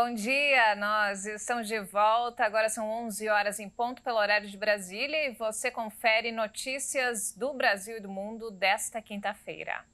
Bom dia, nós estamos de volta. Agora são 11 horas em ponto pelo horário de Brasília e você confere notícias do Brasil e do mundo desta quinta-feira.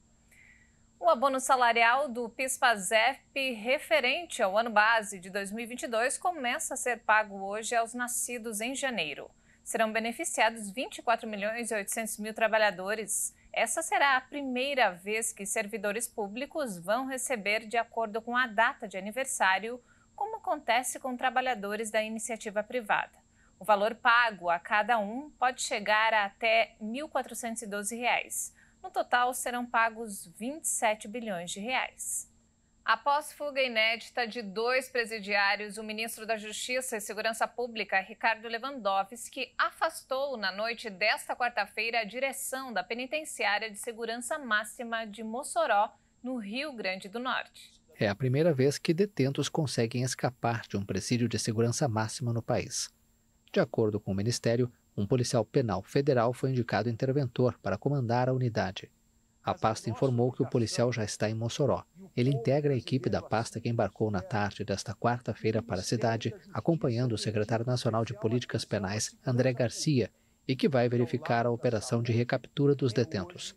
O abono salarial do PIS/PASEP referente ao ano base de 2022 começa a ser pago hoje aos nascidos em janeiro. Serão beneficiados 24 milhões e 800 mil trabalhadores. Essa será a primeira vez que servidores públicos vão receber de acordo com a data de aniversário como acontece com trabalhadores da iniciativa privada. O valor pago a cada um pode chegar a até R$ 1.412. No total, serão pagos 27 bilhões de reais. Após fuga inédita de dois presidiários, o ministro da Justiça e Segurança Pública, Ricardo Lewandowski, afastou na noite desta quarta-feira a direção da Penitenciária de Segurança Máxima de Mossoró, no Rio Grande do Norte. É a primeira vez que detentos conseguem escapar de um presídio de segurança máxima no país. De acordo com o Ministério, um policial penal federal foi indicado interventor para comandar a unidade. A pasta informou que o policial já está em Mossoró. Ele integra a equipe da pasta que embarcou na tarde desta quarta-feira para a cidade, acompanhando o secretário nacional de Políticas Penais, André Garcia, e que vai é verificar a operação de recaptura dos detentos.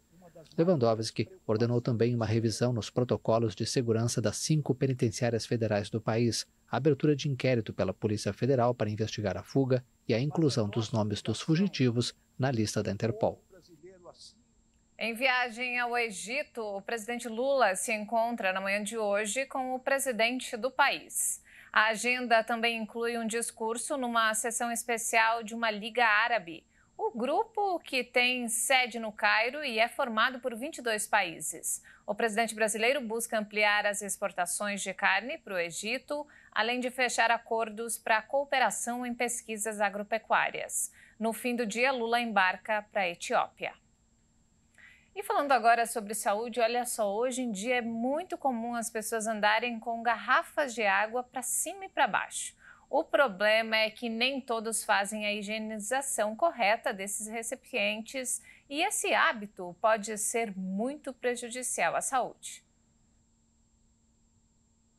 Lewandowski ordenou também uma revisão nos protocolos de segurança das cinco penitenciárias federais do país, a abertura de inquérito pela Polícia Federal para investigar a fuga e a inclusão dos nomes dos fugitivos na lista da Interpol. Em viagem ao Egito, o presidente Lula se encontra na manhã de hoje com o presidente do país. A agenda também inclui um discurso numa sessão especial de uma Liga Árabe. O grupo, que tem sede no Cairo e é formado por 22 países. O presidente brasileiro busca ampliar as exportações de carne para o Egito, além de fechar acordos para cooperação em pesquisas agropecuárias. No fim do dia, Lula embarca para a Etiópia. E falando agora sobre saúde, olha só, hoje em dia é muito comum as pessoas andarem com garrafas de água para cima e para baixo. O problema é que nem todos fazem a higienização correta desses recipientes e esse hábito pode ser muito prejudicial à saúde.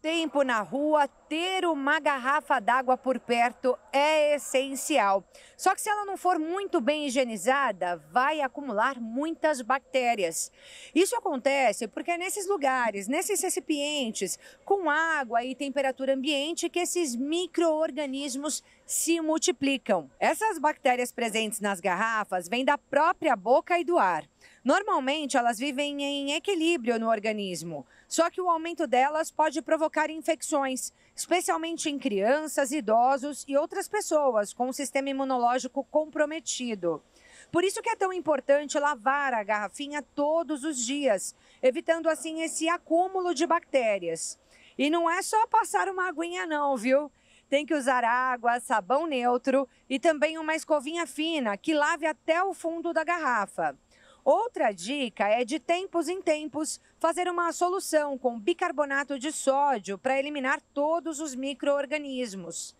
Tempo na rua, ter uma garrafa d'água por perto é essencial. Só que se ela não for muito bem higienizada, vai acumular muitas bactérias. Isso acontece porque é nesses lugares, nesses recipientes com água e temperatura ambiente que esses micro-organismos se multiplicam. Essas bactérias presentes nas garrafas vêm da própria boca e do ar. Normalmente, elas vivem em equilíbrio no organismo, só que o aumento delas pode provocar infecções especialmente em crianças, idosos e outras pessoas com o um sistema imunológico comprometido. Por isso que é tão importante lavar a garrafinha todos os dias, evitando assim esse acúmulo de bactérias. E não é só passar uma aguinha não, viu? Tem que usar água, sabão neutro e também uma escovinha fina que lave até o fundo da garrafa. Outra dica é de tempos em tempos fazer uma solução com bicarbonato de sódio para eliminar todos os micro-organismos.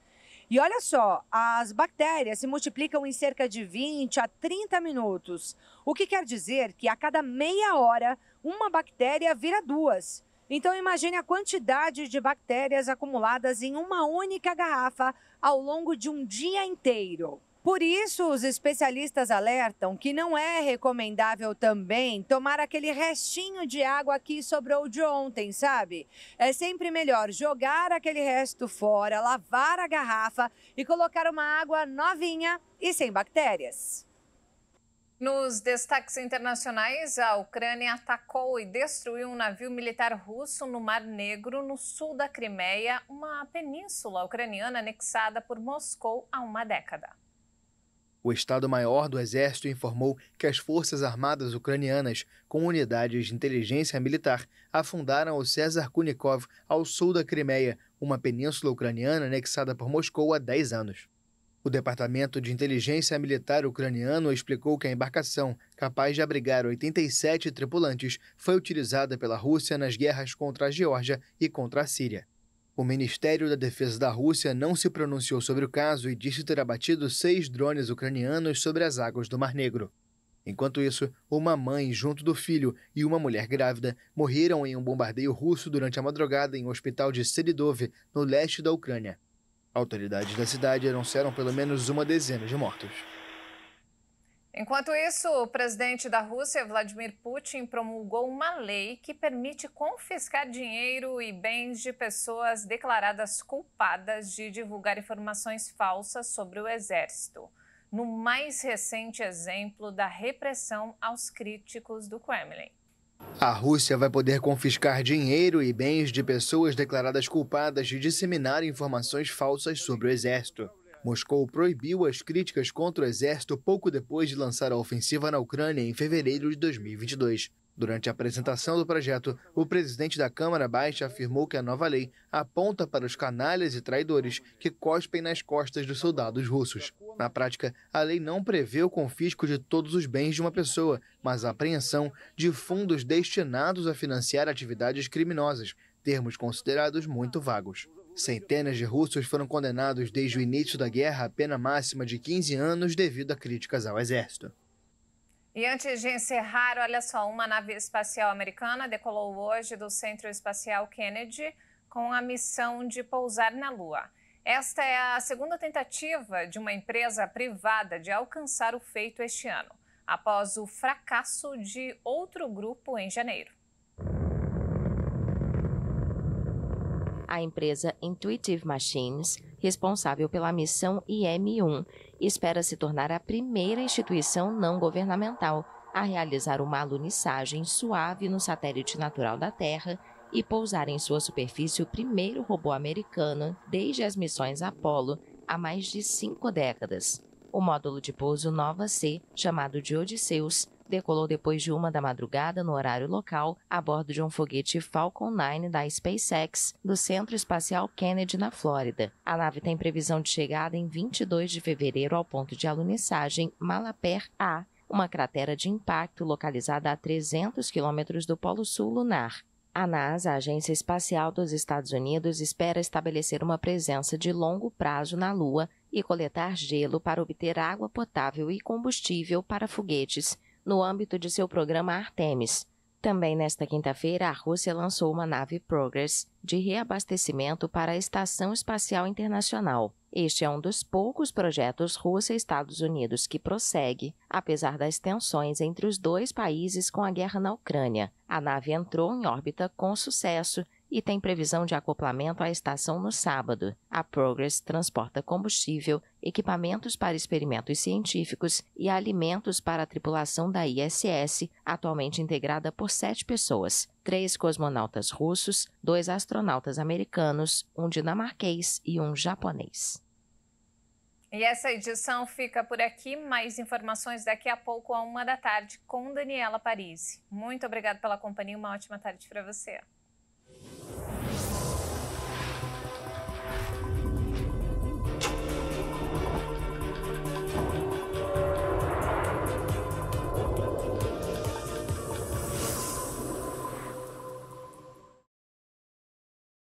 E olha só, as bactérias se multiplicam em cerca de 20 a 30 minutos, o que quer dizer que a cada meia hora uma bactéria vira duas. Então imagine a quantidade de bactérias acumuladas em uma única garrafa ao longo de um dia inteiro. Por isso, os especialistas alertam que não é recomendável também tomar aquele restinho de água que sobrou de ontem, sabe? É sempre melhor jogar aquele resto fora, lavar a garrafa e colocar uma água novinha e sem bactérias. Nos destaques internacionais, a Ucrânia atacou e destruiu um navio militar russo no Mar Negro, no sul da Crimeia, uma península ucraniana anexada por Moscou há uma década. O Estado-Maior do Exército informou que as Forças Armadas Ucranianas, com unidades de inteligência militar, afundaram o César Kunikov ao sul da Crimeia, uma península ucraniana anexada por Moscou há 10 anos. O Departamento de Inteligência Militar ucraniano explicou que a embarcação, capaz de abrigar 87 tripulantes, foi utilizada pela Rússia nas guerras contra a Geórgia e contra a Síria. O Ministério da Defesa da Rússia não se pronunciou sobre o caso e disse ter abatido seis drones ucranianos sobre as águas do Mar Negro. Enquanto isso, uma mãe junto do filho e uma mulher grávida morreram em um bombardeio russo durante a madrugada em um hospital de Seridov, no leste da Ucrânia. Autoridades da cidade anunciaram pelo menos uma dezena de mortos. Enquanto isso, o presidente da Rússia, Vladimir Putin, promulgou uma lei que permite confiscar dinheiro e bens de pessoas declaradas culpadas de divulgar informações falsas sobre o exército, no mais recente exemplo da repressão aos críticos do Kremlin. A Rússia vai poder confiscar dinheiro e bens de pessoas declaradas culpadas de disseminar informações falsas sobre o exército. Moscou proibiu as críticas contra o exército pouco depois de lançar a ofensiva na Ucrânia em fevereiro de 2022. Durante a apresentação do projeto, o presidente da Câmara Baixa afirmou que a nova lei aponta para os canalhas e traidores que cospem nas costas dos soldados russos. Na prática, a lei não prevê o confisco de todos os bens de uma pessoa, mas a apreensão de fundos destinados a financiar atividades criminosas, termos considerados muito vagos. Centenas de russos foram condenados desde o início da guerra à pena máxima de 15 anos devido a críticas ao exército. E antes de encerrar, olha só, uma nave espacial americana decolou hoje do Centro Espacial Kennedy com a missão de pousar na Lua. Esta é a segunda tentativa de uma empresa privada de alcançar o feito este ano, após o fracasso de outro grupo em janeiro. A empresa Intuitive Machines, responsável pela missão IM1, espera se tornar a primeira instituição não governamental a realizar uma alunissagem suave no satélite natural da Terra e pousar em sua superfície o primeiro robô americano desde as missões Apollo há mais de cinco décadas. O módulo de pouso Nova C, chamado de Odisseus decolou depois de uma da madrugada no horário local, a bordo de um foguete Falcon 9 da SpaceX do Centro Espacial Kennedy, na Flórida. A nave tem previsão de chegada em 22 de fevereiro ao ponto de alunissagem Malaper A, uma cratera de impacto localizada a 300 quilômetros do Polo Sul lunar. A NASA, a Agência Espacial dos Estados Unidos, espera estabelecer uma presença de longo prazo na Lua e coletar gelo para obter água potável e combustível para foguetes no âmbito de seu programa Artemis. Também nesta quinta-feira, a Rússia lançou uma nave Progress de reabastecimento para a Estação Espacial Internacional. Este é um dos poucos projetos Rússia e Estados Unidos que prossegue, apesar das tensões entre os dois países com a guerra na Ucrânia. A nave entrou em órbita com sucesso e tem previsão de acoplamento à estação no sábado. A Progress transporta combustível, equipamentos para experimentos científicos e alimentos para a tripulação da ISS, atualmente integrada por sete pessoas: três cosmonautas russos, dois astronautas americanos, um dinamarquês e um japonês. E essa edição fica por aqui. Mais informações daqui a pouco, a uma da tarde, com Daniela Parisi. Muito obrigada pela companhia. Uma ótima tarde para você.